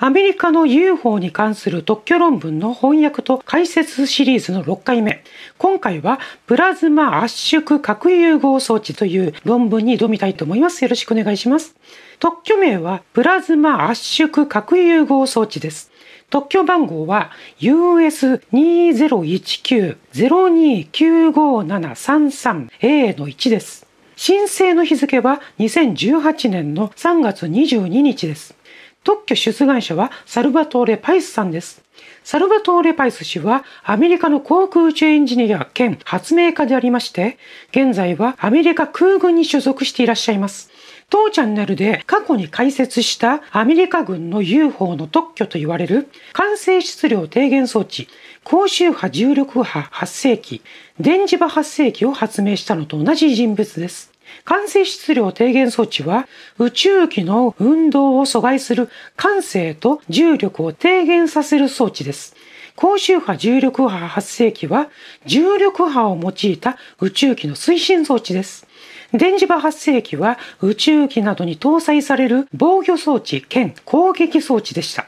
アメリカの UFO に関する特許論文の翻訳と解説シリーズの6回目。今回はプラズマ圧縮核融合装置という論文に挑みたいと思います。よろしくお願いします。特許名はプラズマ圧縮核融合装置です。特許番号は US2019-029573A の1です。申請の日付は2018年の3月22日です。特許出願者はサルバトーレ・パイスさんです。サルバトーレ・パイス氏はアメリカの航空宇宙エンジニア兼発明家でありまして、現在はアメリカ空軍に所属していらっしゃいます。当チャンネルで過去に解説したアメリカ軍の UFO の特許と言われる完成質量低減装置、高周波重力波発生器、電磁波発生器を発明したのと同じ人物です。感性質量低減装置は宇宙機の運動を阻害する感性と重力を低減させる装置です。高周波重力波発生器は重力波を用いた宇宙機の推進装置です。電磁波発生器は宇宙機などに搭載される防御装置兼攻撃装置でした。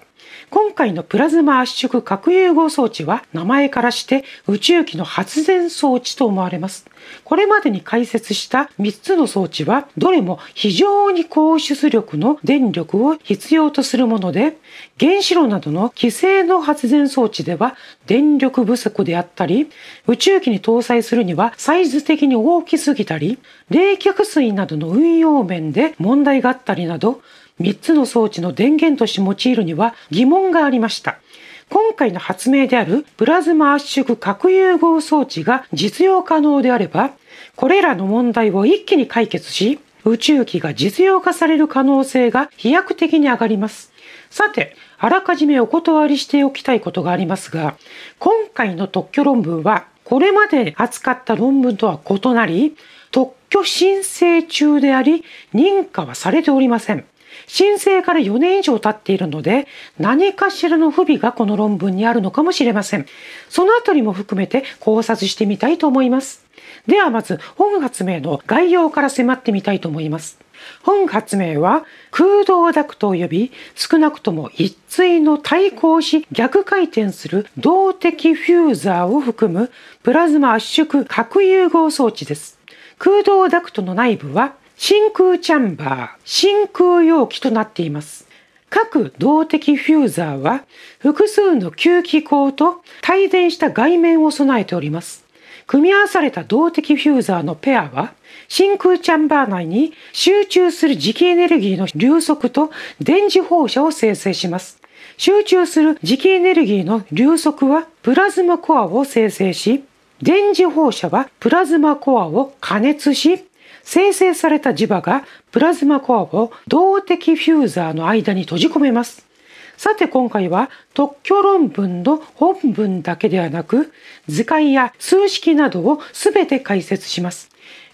今回のプラズマ圧縮核融合装置は名前からして宇宙機の発電装置と思われます。これまでに解説した3つの装置はどれも非常に高出力の電力を必要とするもので原子炉などの規制の発電装置では電力不足であったり宇宙機に搭載するにはサイズ的に大きすぎたり冷却水などの運用面で問題があったりなど3つの装置の電源として用いるには疑問がありました。今回の発明であるプラズマ圧縮核融合装置が実用可能であれば、これらの問題を一気に解決し、宇宙機が実用化される可能性が飛躍的に上がります。さて、あらかじめお断りしておきたいことがありますが、今回の特許論文は、これまで扱った論文とは異なり、特許申請中であり、認可はされておりません。申請から4年以上経っているので、何かしらの不備がこの論文にあるのかもしれません。そのあたりも含めて考察してみたいと思います。ではまず、本発明の概要から迫ってみたいと思います。本発明は空洞ダクトを呼び少なくとも一対の対抗し逆回転する動的フューザーを含むプラズマ圧縮核融合装置です。空洞ダクトの内部は真空チャンバー、真空容器となっています。各動的フューザーは複数の吸気口と帯電した外面を備えております。組み合わされた動的フューザーのペアは真空チャンバー内に集中する磁気エネルギーの流速と電磁放射を生成します。集中する磁気エネルギーの流速はプラズマコアを生成し、電磁放射はプラズマコアを加熱し、生成された磁場がプラズマコアを動的フューザーの間に閉じ込めます。さて今回は特許論文の本文だけではなく図解や数式などを全て解説します。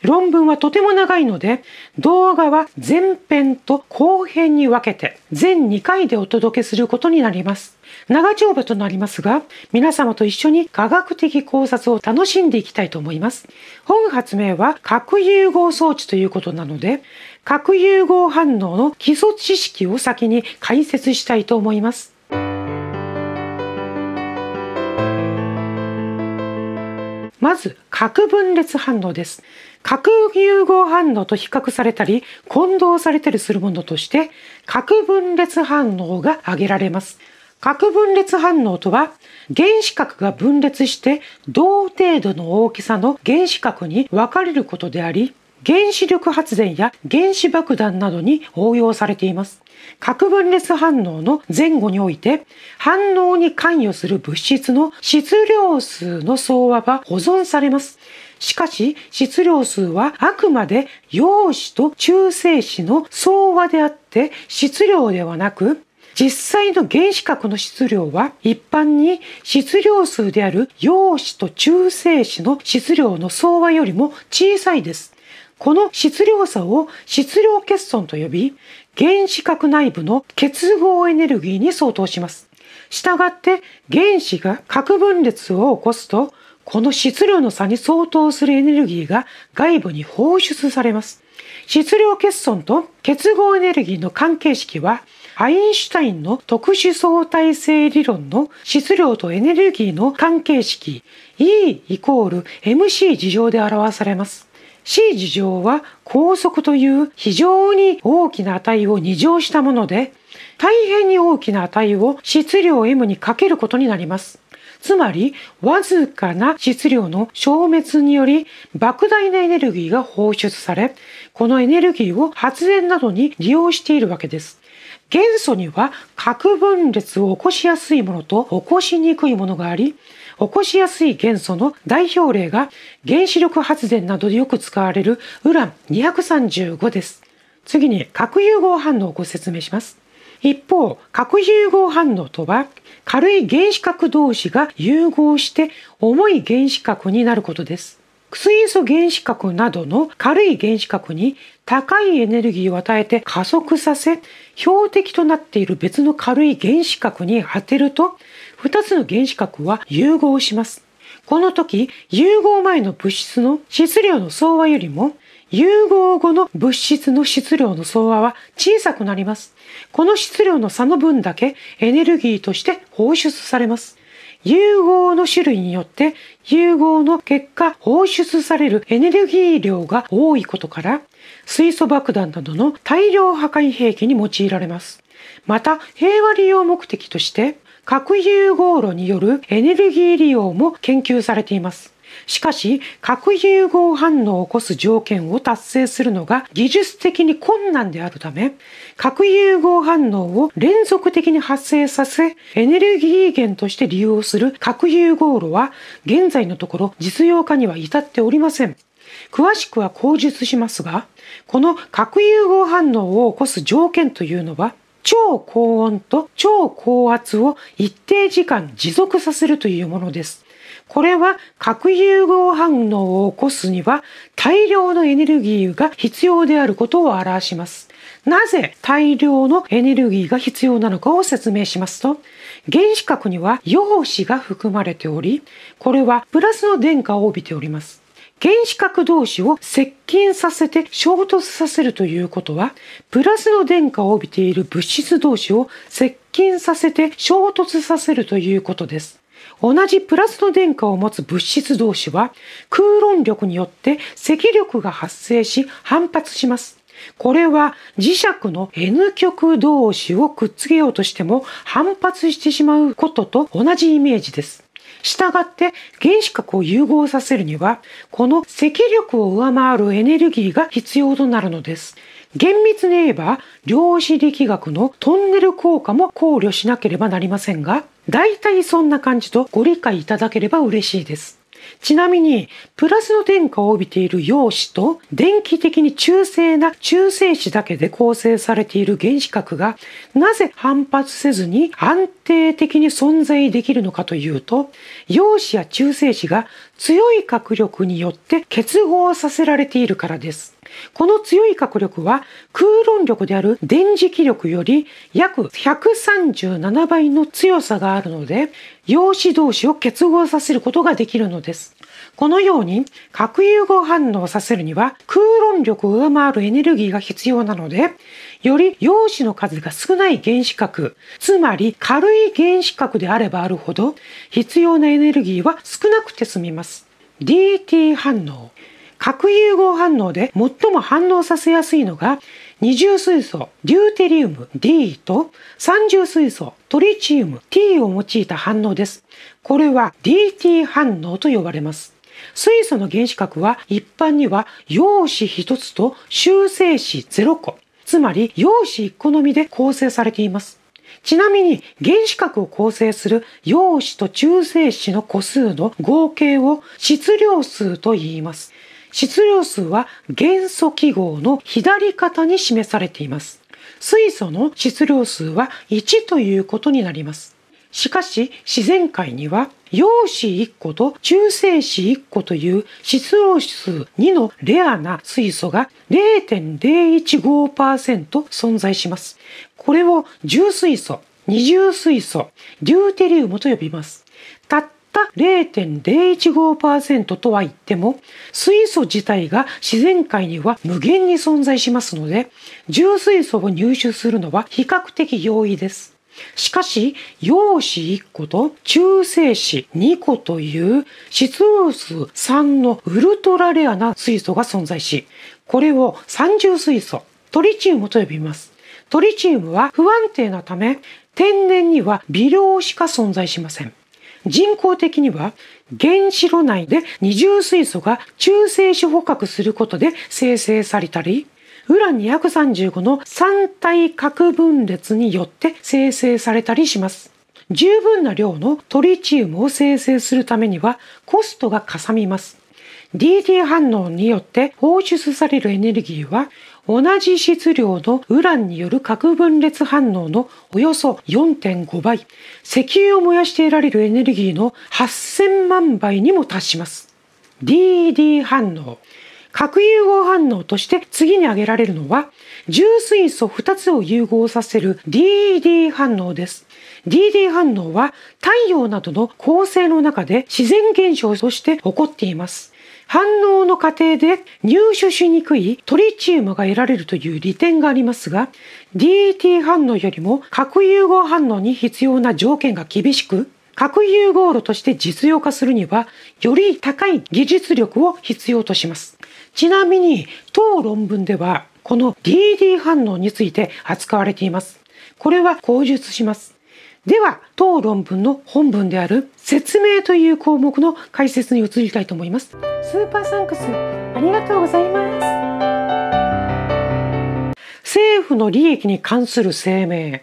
論文はとても長いので、動画は前編と後編に分けて、全2回でお届けすることになります。長丁場となりますが、皆様と一緒に科学的考察を楽しんでいきたいと思います。本発明は核融合装置ということなので、核融合反応の基礎知識を先に解説したいと思います。まず、核分裂反応です。核融合反応と比較されたり混同されたりするものとして核分裂反応が挙げられます。核分裂反応とは原子核が分裂して同程度の大きさの原子核に分かれることであり原子力発電や原子爆弾などに応用されています。核分裂反応の前後において反応に関与する物質の質量数の総和が保存されます。しかし、質量数はあくまで陽子と中性子の相和であって、質量ではなく、実際の原子核の質量は一般に質量数である陽子と中性子の質量の相和よりも小さいです。この質量差を質量欠損と呼び、原子核内部の結合エネルギーに相当します。したがって原子が核分裂を起こすと、この質量の差に相当するエネルギーが外部に放出されます。質量欠損と結合エネルギーの関係式は、アインシュタインの特殊相対性理論の質量とエネルギーの関係式 E イコール MC 事乗で表されます。C 事乗は高速という非常に大きな値を2乗したもので、大変に大きな値を質量 M にかけることになります。つまり、わずかな質量の消滅により、莫大なエネルギーが放出され、このエネルギーを発電などに利用しているわけです。元素には核分裂を起こしやすいものと起こしにくいものがあり、起こしやすい元素の代表例が原子力発電などでよく使われるウラン235です。次に核融合反応をご説明します。一方、核融合反応とは、軽い原子核同士が融合して重い原子核になることです。水素原子核などの軽い原子核に高いエネルギーを与えて加速させ、標的となっている別の軽い原子核に当てると、2つの原子核は融合します。この時、融合前の物質の質量の総和よりも融合後の物質の質量の総和は小さくなります。この質量の差の分だけエネルギーとして放出されます。融合の種類によって融合の結果放出されるエネルギー量が多いことから水素爆弾などの大量破壊兵器に用いられます。また平和利用目的として核融合炉によるエネルギー利用も研究されています。しかし核融合反応を起こす条件を達成するのが技術的に困難であるため核融合反応を連続的に発生させエネルギー源として利用する核融合炉は現在のところ実用化には至っておりません。詳しくは口述しますが、この核融合反応を起こす条件というのは、超高温と超高圧を一定時間持続させるというものです。これは核融合反応を起こすには大量のエネルギーが必要であることを表します。なぜ大量のエネルギーが必要なのかを説明しますと、原子核には陽子が含まれており、これはプラスの電荷を帯びております。原子核同士を接近させて衝突させるということは、プラスの電荷を帯びている物質同士を接近させて衝突させるということです。同じプラスの電荷を持つ物質同士は空論力によって積力が発生し反発します。これは磁石の N 極同士をくっつけようとしても反発してしまうことと同じイメージです。したがって原子核を融合させるには、この積力を上回るエネルギーが必要となるのです。厳密に言えば量子力学のトンネル効果も考慮しなければなりませんが、大体そんな感じとご理解いただければ嬉しいです。ちなみに、プラスの転化を帯びている陽子と、電気的に中性な中性子だけで構成されている原子核が、なぜ反発せずに安定的に存在できるのかというと、陽子や中性子が強い核力によって結合させられているからです。この強い核力は空論力である電磁気力より約137倍の強さがあるので陽子同士を結合させることができるのです。このように核融合反応させるには空論力を上回るエネルギーが必要なのでより陽子の数が少ない原子核つまり軽い原子核であればあるほど必要なエネルギーは少なくて済みます。DT 反応核融合反応で最も反応させやすいのが二重水素デューテリウム D と三重水素トリチウム T を用いた反応です。これは DT 反応と呼ばれます。水素の原子核は一般には陽子1つと修正子0個、つまり陽子1個のみで構成されています。ちなみに原子核を構成する陽子と中性子の個数の合計を質量数と言います。質量数は元素記号の左肩に示されています。水素の質量数は1ということになります。しかし自然界には陽子1個と中性子1個という質量数2のレアな水素が0.015%存在します。これを重水素、二重水素、デューテリウムと呼びます。たっった0.015%とは言っても、水素自体が自然界には無限に存在しますので、重水素を入手するのは比較的容易です。しかし、陽子1個と中性子2個という質量数3のウルトラレアな水素が存在し、これを三重水素、トリチウムと呼びます。トリチウムは不安定なため、天然には微量しか存在しません。人工的には原子炉内で二重水素が中性子捕獲することで生成されたり、ウラン235の三体核分裂によって生成されたりします。十分な量のトリチウムを生成するためにはコストがかさみます。DT 反応によって放出されるエネルギーは同じ質量のウランによる核分裂反応のおよそ4.5倍、石油を燃やして得られるエネルギーの8000万倍にも達します。DD 反応。核融合反応として次に挙げられるのは、重水素2つを融合させる DD 反応です。DD 反応は太陽などの恒星の中で自然現象として起こっています。反応の過程で入手しにくいトリチウムが得られるという利点がありますが DET 反応よりも核融合反応に必要な条件が厳しく核融合炉として実用化するにはより高い技術力を必要としますちなみに当論文ではこの DD 反応について扱われていますこれは口述しますでは当論文の本文である説明という項目の解説に移りたいと思いますスーパーサンクスありがとうございます政府の利益に関する声明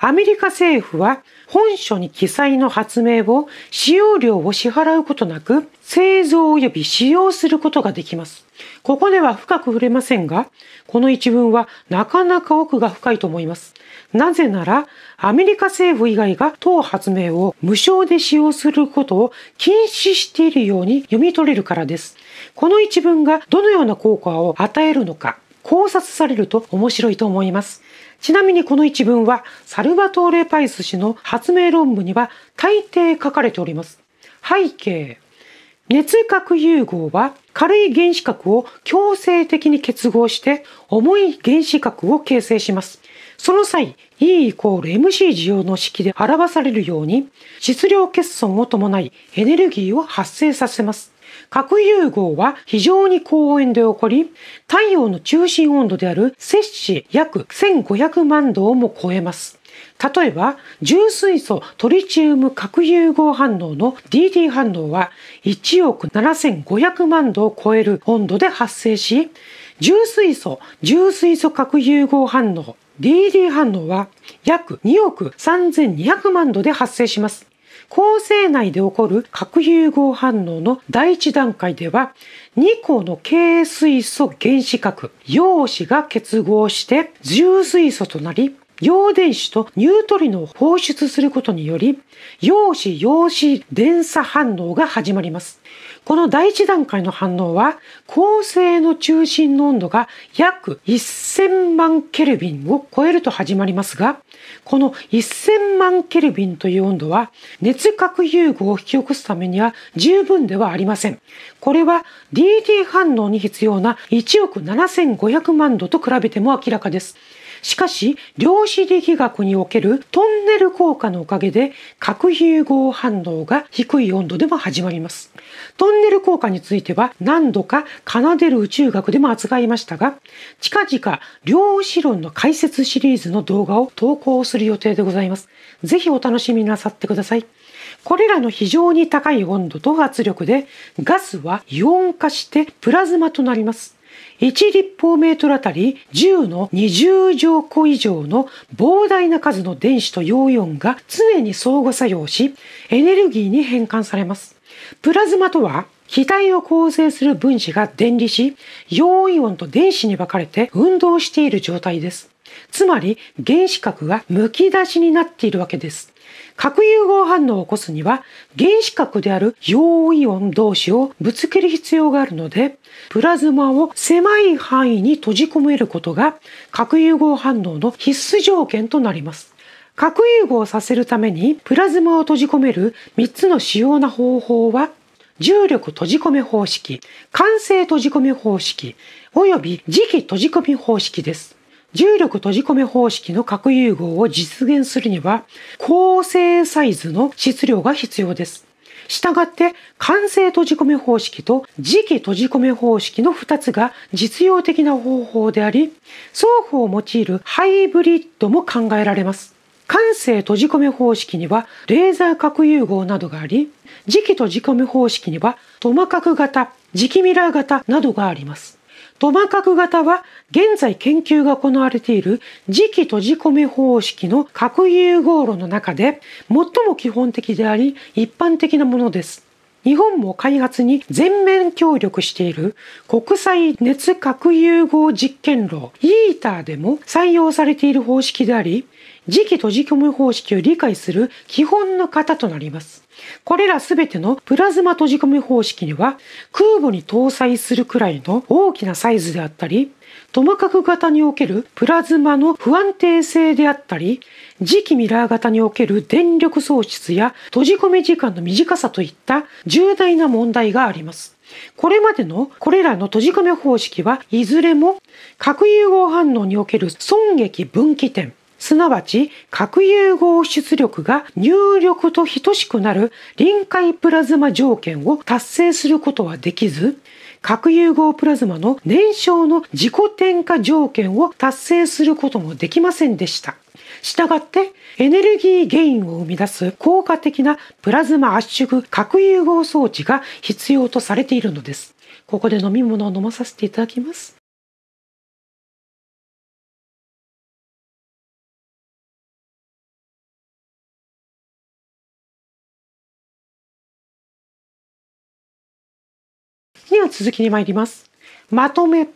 アメリカ政府は本書に記載の発明を使用料を支払うことなく製造及び使用することができます。ここでは深く触れませんが、この一文はなかなか奥が深いと思います。なぜなら、アメリカ政府以外が当発明を無償で使用することを禁止しているように読み取れるからです。この一文がどのような効果を与えるのか、考察されると面白いと思います。ちなみにこの一文は、サルバトーレ・パイス氏の発明論文には大抵書かれております。背景。熱核融合は軽い原子核を強制的に結合して重い原子核を形成します。その際 E イコール MC 需要の式で表されるように質量欠損を伴いエネルギーを発生させます。核融合は非常に高温で起こり、太陽の中心温度である摂氏約1500万度をも超えます。例えば、重水素トリチウム核融合反応の DT 反応は1億7500万度を超える温度で発生し、重水素、重水素核融合反応、DD 反応は約2億3200万度で発生します。構成内で起こる核融合反応の第一段階では、2個の軽水素原子核、陽子が結合して重水素となり、陽電子とニュートリノを放出することにより、陽子陽子電鎖反応が始まります。この第一段階の反応は、恒星の中心の温度が約1000万ケルビンを超えると始まりますが、この1000万ケルビンという温度は、熱核融合を引き起こすためには十分ではありません。これは DT 反応に必要な1億7500万度と比べても明らかです。しかし量子力学におけるトンネル効果のおかげで核融合反応が低い温度でも始まりますトンネル効果については何度か奏でる宇宙学でも扱いましたが近々量子論の解説シリーズの動画を投稿する予定でございますぜひお楽しみなさってくださいこれらの非常に高い温度と圧力でガスはイオン化してプラズマとなります1立方メートルあたり10の20乗個以上の膨大な数の電子と陽イオンが常に相互作用し、エネルギーに変換されます。プラズマとは、気体を構成する分子が電離し、陽イオンと電子に分かれて運動している状態です。つまり原子核がむき出しになっているわけです。核融合反応を起こすには原子核である陽イオン同士をぶつける必要があるので、プラズマを狭い範囲に閉じ込めることが核融合反応の必須条件となります。核融合させるためにプラズマを閉じ込める3つの主要な方法は、重力閉じ込め方式、完成閉じ込め方式、および磁気閉じ込め方式です。重力閉じ込め方式の核融合を実現するには、構成サイズの質量が必要です。したがって、完成閉じ込め方式と磁気閉じ込め方式の2つが実用的な方法であり、双方を用いるハイブリッドも考えられます。慣性閉じ込め方式にはレーザー核融合などがあり、磁気閉じ込め方式にはトマ核型、磁気ミラー型などがあります。トマ角型は現在研究が行われている磁気閉じ込め方式の核融合炉の中で最も基本的であり一般的なものです。日本も開発に全面協力している国際熱核融合実験炉 ITER でも採用されている方式であり、磁気閉じ込め方式を理解する基本の型となります。これらすべてのプラズマ閉じ込め方式には空母に搭載するくらいの大きなサイズであったり、トマカク型におけるプラズマの不安定性であったり、磁気ミラー型における電力喪失や閉じ込め時間の短さといった重大な問題があります。これまでのこれらの閉じ込め方式はいずれも核融合反応における損益分岐点、すなわち核融合出力が入力と等しくなる臨界プラズマ条件を達成することはできず、核融合プラズマの燃焼の自己点火条件を達成することもできませんでした。したがってエネルギー原因を生み出す効果的なプラズマ圧縮核融合装置が必要とされているのです。ここで飲み物を飲まさせていただきます。では続きに参ります。まとめ。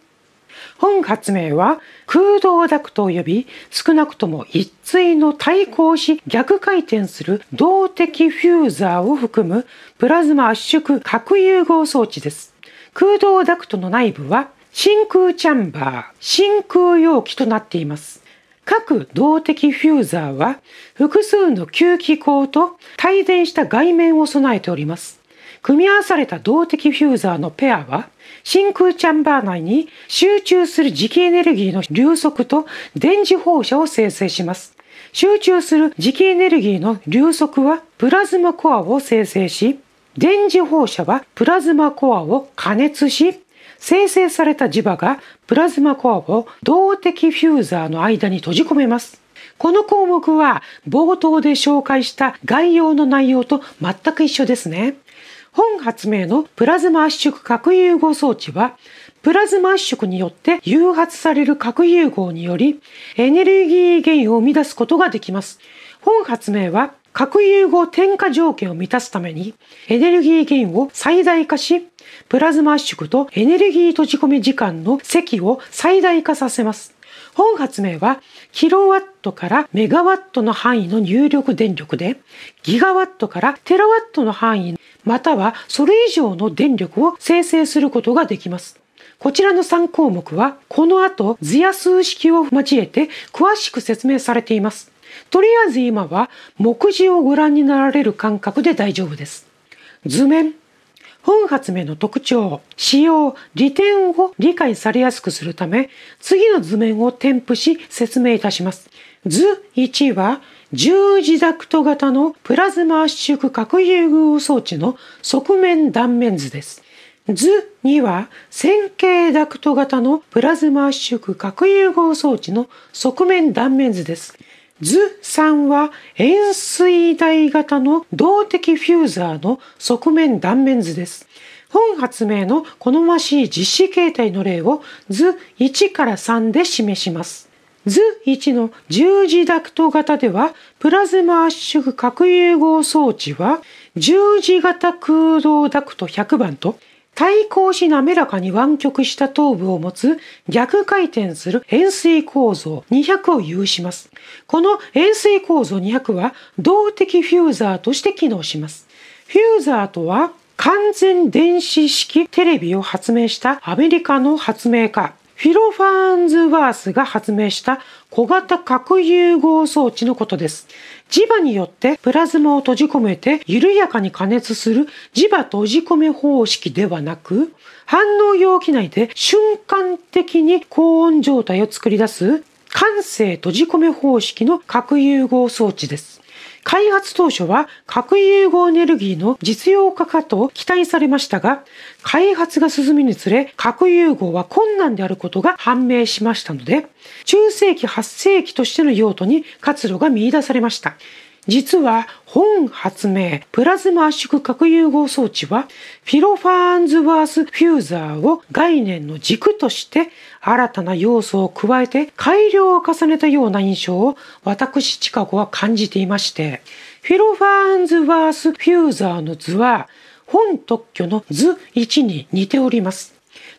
本発明は空洞ダクトを呼び少なくとも一対の対抗し逆回転する動的フューザーを含むプラズマ圧縮核融合装置です。空洞ダクトの内部は真空チャンバー、真空容器となっています。各動的フューザーは複数の吸気口と帯電した外面を備えております。組み合わされた動的フューザーのペアは真空チャンバー内に集中する磁気エネルギーの流速と電磁放射を生成します。集中する磁気エネルギーの流速はプラズマコアを生成し、電磁放射はプラズマコアを加熱し、生成された磁場がプラズマコアを動的フューザーの間に閉じ込めます。この項目は冒頭で紹介した概要の内容と全く一緒ですね。本発明のプラズマ圧縮核融合装置は、プラズマ圧縮によって誘発される核融合により、エネルギー源を生み出すことができます。本発明は、核融合添加条件を満たすために、エネルギー源を最大化し、プラズマ圧縮とエネルギー閉じ込め時間の積を最大化させます。本発明は、キロワットからメガワットの範囲の入力電力で、ギガワットからテラワットの範囲またはそれ以上の電力を生成することができます。こちらの3項目は、この後図や数式を交えて詳しく説明されています。とりあえず今は目次をご覧になられる感覚で大丈夫です。図面、本発明の特徴、使用、利点を理解されやすくするため、次の図面を添付し説明いたします。図1は十字ダクト型のプラズマ圧縮核融合装置の側面断面図です。図2は線形ダクト型のプラズマ圧縮核融合装置の側面断面図です。図3は円錐台型の動的フューザーの側面断面図です。本発明の好ましい実施形態の例を図1から3で示します。図1の十字ダクト型では、プラズマ圧縮核融合装置は、十字型空洞ダクト100番と、対抗し滑らかに湾曲した頭部を持つ逆回転する円錐構造200を有します。この円錐構造200は動的フューザーとして機能します。フューザーとは完全電子式テレビを発明したアメリカの発明家フィロファンズワースが発明した小型核融合装置のことです。磁場によってプラズマを閉じ込めて緩やかに加熱する磁場閉じ込め方式ではなく、反応容器内で瞬間的に高温状態を作り出す感性閉じ込め方式の核融合装置です。開発当初は核融合エネルギーの実用化かと期待されましたが、開発が進むにつれ核融合は困難であることが判明しましたので、中世紀8世紀としての用途に活路が見出されました。実は本発明プラズマ圧縮核融合装置はフィロファーンズワースフューザーを概念の軸として新たな要素を加えて改良を重ねたような印象を私近子は感じていましてフィロファーンズワースフューザーの図は本特許の図1に似ております。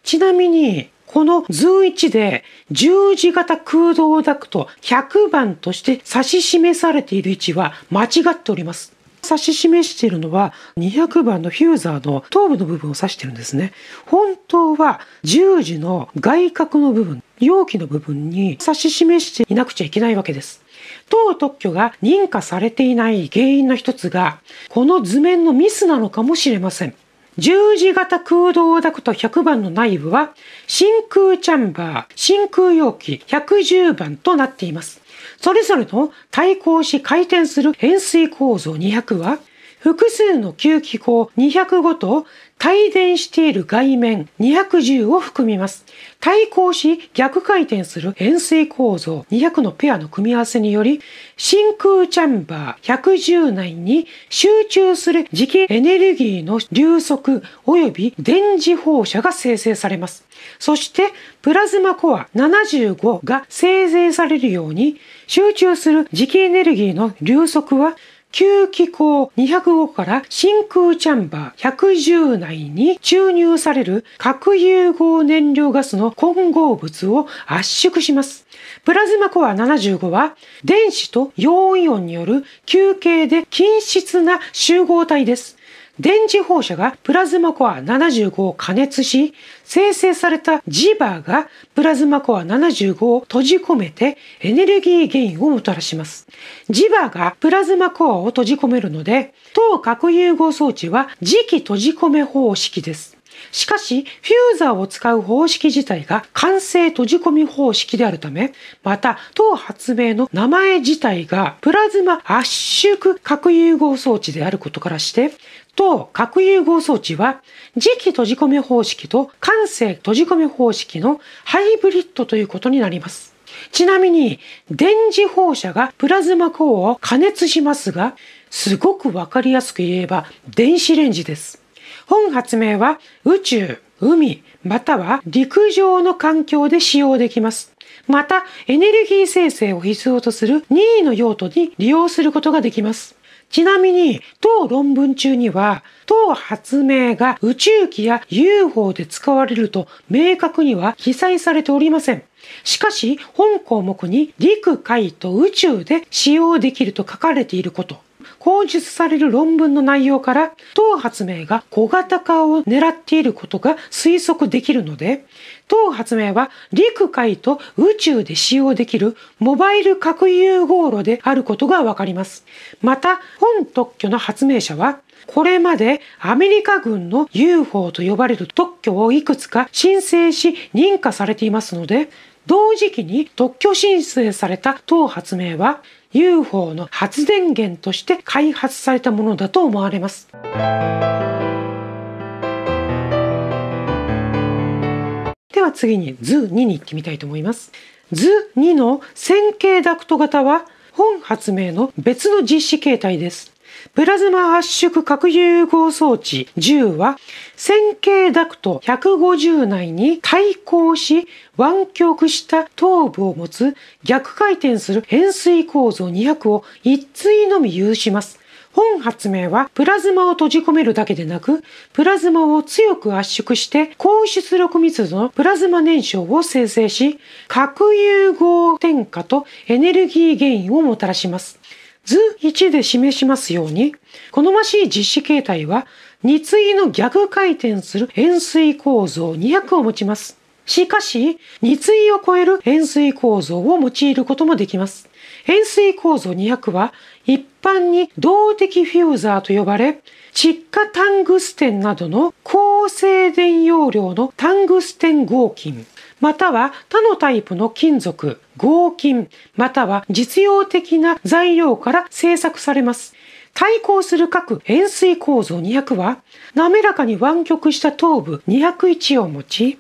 ちなみに、この図1で十字型空洞ダクト100番として指し示されている位置は間違っております。指し示しているのは200番のヒューザーの頭部の部分を指してるんですね。本当は十字の外角の部分、容器の部分に指し示していなくちゃいけないわけです。当特許が認可されていない原因の一つが、この図面のミスなのかもしれません。十字型空洞ダクト100番の内部は真空チャンバー、真空容器110番となっています。それぞれの対抗し回転する円錐構造200は複数の吸気口205と帯電している外面210を含みます。対抗し逆回転する円錐構造200のペアの組み合わせにより真空チャンバー110内に集中する磁気エネルギーの流速及び電磁放射が生成されます。そしてプラズマコア75が生成されるように集中する磁気エネルギーの流速は吸気口205から真空チャンバー110内に注入される核融合燃料ガスの混合物を圧縮します。プラズマコア75は電子と陽イオンによる球形で均質な集合体です。電磁放射がプラズマコア75を加熱し、生成された磁場がプラズマコア75を閉じ込めてエネルギー原因をもたらします。磁場がプラズマコアを閉じ込めるので、等核融合装置は磁気閉じ込め方式です。しかし、フューザーを使う方式自体が完成閉じ込み方式であるため、また、当発明の名前自体がプラズマ圧縮核融合装置であることからして、当核融合装置は磁気閉じ込め方式と完成閉じ込め方式のハイブリッドということになります。ちなみに電磁放射がプラズマ光を加熱しますが、すごくわかりやすく言えば電子レンジです。本発明は宇宙、海、または陸上の環境で使用できます。また、エネルギー生成を必要とする任意の用途に利用することができます。ちなみに、当論文中には、当発明が宇宙機や UFO で使われると明確には記載されておりません。しかし、本項目に陸海と宇宙で使用できると書かれていること、公述される論文の内容から当発明が小型化を狙っていることが推測できるので当発明は陸海と宇宙で使用できるモバイル核融合炉であることがわかります。また本特許の発明者はこれまでアメリカ軍の UFO と呼ばれる特許をいくつか申請し認可されていますので同時期に特許申請された当発明は UFO の発電源として開発されたものだと思われます。では次に図2に行ってみたいと思います。図2の線形ダクト型は本発明の別の実施形態です。プラズマ圧縮核融合装置10は線形ダクト150内に対抗し湾曲した頭部を持つ逆回転する変水構造200を一対のみ有します。本発明はプラズマを閉じ込めるだけでなく、プラズマを強く圧縮して高出力密度のプラズマ燃焼を生成し、核融合点火とエネルギー原因をもたらします。図1で示しますように、好ましい実施形態は、2対の逆回転する円錐構造200を持ちます。しかし、2対を超える円錐構造を用いることもできます。円錐構造200は、一般に動的フューザーと呼ばれ、窒化タングステンなどの高静電容量のタングステン合金、または他のタイプの金属、合金、または実用的な材料から製作されます。対抗する各円錐構造200は、滑らかに湾曲した頭部201を持ち、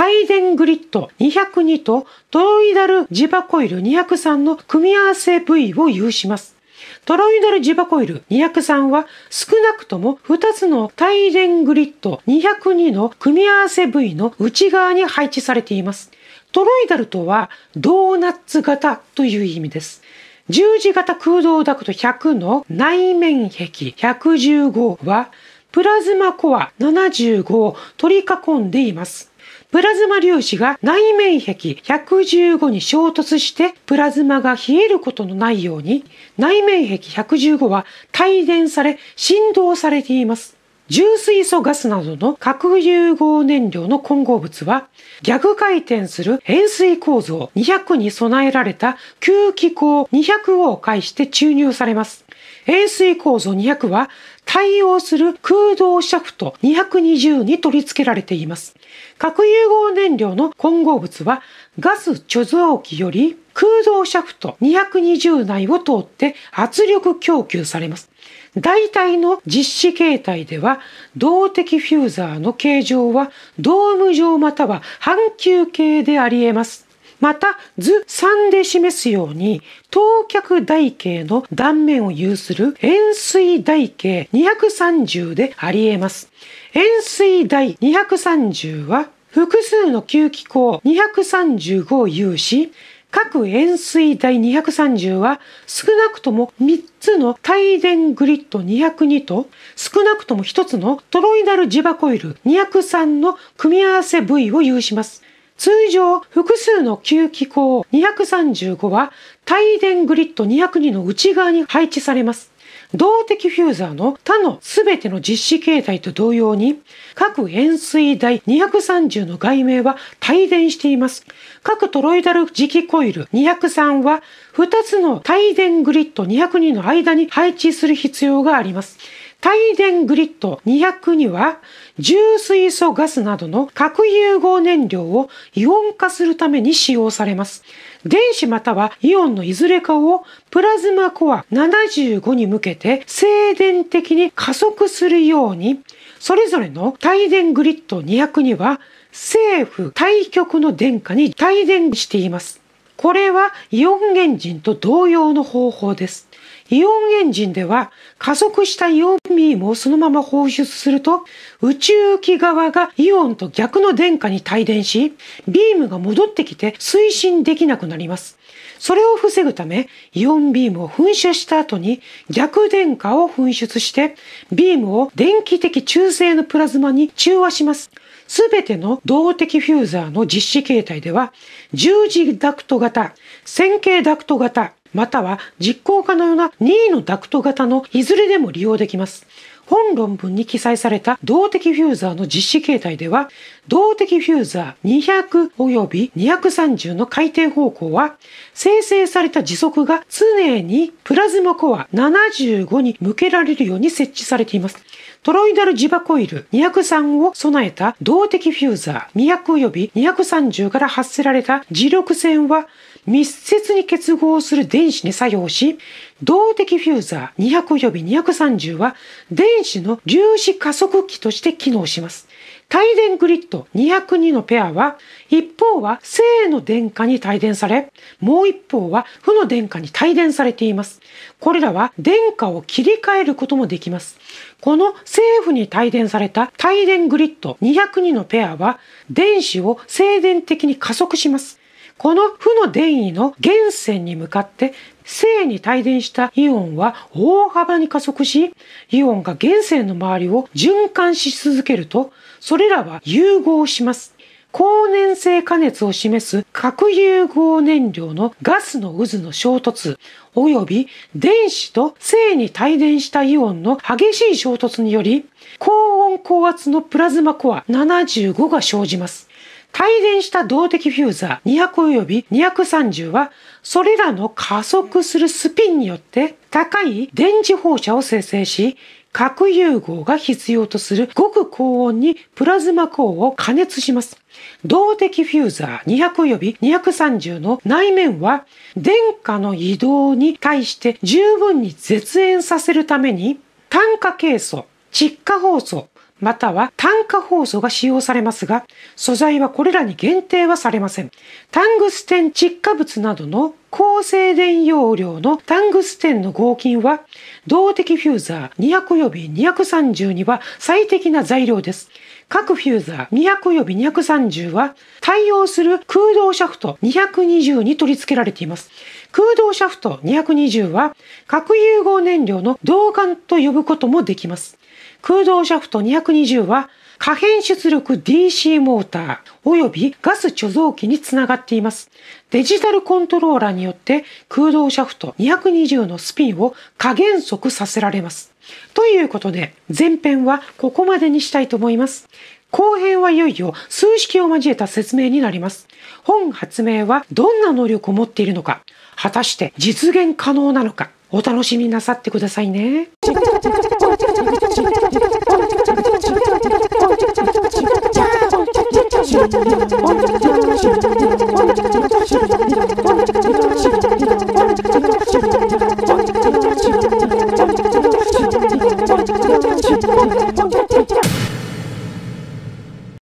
帯電グリッド202とトロイダル磁場コイル203の組み合わせ部位を有します。トロイドル磁場コイル203は少なくとも2つの対電グリッド202の組み合わせ部位の内側に配置されています。トロイダルとはドーナツ型という意味です。十字型空洞ダクト100の内面壁115はプラズマコア75を取り囲んでいます。プラズマ粒子が内面壁115に衝突してプラズマが冷えることのないように内面壁115は帯電され振動されています。重水素ガスなどの核融合燃料の混合物は逆回転する円錐構造200に備えられた吸気口200を介して注入されます。円錐構造200は対応する空洞シャフト220に取り付けられています。核融合燃料の混合物はガス貯蔵機より空洞シャフト220内を通って圧力供給されます。大体の実施形態では、動的フューザーの形状はドーム状または半球形であり得ます。また図3で示すように等脚台形の断面を有する円錐台形230であり得ます。円錐台230は複数の吸気口235を有し、各円錐台230は少なくとも3つの帯電グリッド202と少なくとも1つのトロイダル磁場コイル203の組み合わせ部位を有します。通常、複数の吸気口235は帯電グリッド202の内側に配置されます。動的フューザーの他の全ての実施形態と同様に、各円錐台230の外名は帯電しています。各トロイダル磁気コイル203は2つの帯電グリッド202の間に配置する必要があります。帯電グリッド202は重水素ガスなどの核融合燃料をイオン化するために使用されます。電子またはイオンのいずれかをプラズマコア75に向けて静電的に加速するように、それぞれの帯電グリッド200には政府対極の電荷に帯電しています。これはイオン原人と同様の方法です。イオンエンジンでは加速したイオンビームをそのまま放出すると宇宙機側がイオンと逆の電荷に帯電しビームが戻ってきて推進できなくなります。それを防ぐためイオンビームを噴射した後に逆電荷を噴出してビームを電気的中性のプラズマに中和します。すべての動的フューザーの実施形態では十字ダクト型、線形ダクト型、または実行可能な任意のダクト型のいずれでも利用できます。本論文に記載された動的フューザーの実施形態では、動的フューザー200及び230の回転方向は、生成された時速が常にプラズマコア75に向けられるように設置されています。トロイダル磁場コイル203を備えた動的フューザー200及び230から発せられた磁力線は、密接に結合する電子に作用し、動的フューザー200及び230は電子の粒子加速器として機能します。帯電グリッド202のペアは、一方は正の電荷に帯電され、もう一方は負の電荷に帯電されています。これらは電荷を切り替えることもできます。この正負に帯電された帯電グリッド202のペアは、電子を静電的に加速します。この負の電位の源泉に向かって正に帯電したイオンは大幅に加速し、イオンが原線の周りを循環し続けると、それらは融合します。高燃性加熱を示す核融合燃料のガスの渦の衝突、及び電子と正に帯電したイオンの激しい衝突により、高温高圧のプラズマコア75が生じます。帯電した動的フューザー200及び230は、それらの加速するスピンによって高い電磁放射を生成し、核融合が必要とする極高温にプラズマ光を加熱します。動的フューザー200及び230の内面は電荷の移動に対して十分に絶縁させるために炭化ケ素、窒化放素、または単価包装が使用されますが、素材はこれらに限定はされません。タングステン窒化物などの高静電容量のタングステンの合金は、動的フューザー200予備232は最適な材料です。各フューザー200予備230は対応する空洞シャフト220に取り付けられています。空洞シャフト220は核融合燃料の導管と呼ぶこともできます。空洞シャフト220は可変出力 DC モーター及びガス貯蔵機につながっています。デジタルコントローラーによって空洞シャフト220のスピンを加減速させられます。ということで前編はここまでにしたいと思います。後編はいよいよ数式を交えた説明になります。本発明はどんな能力を持っているのか、果たして実現可能なのか、お楽しみなさってくださいね。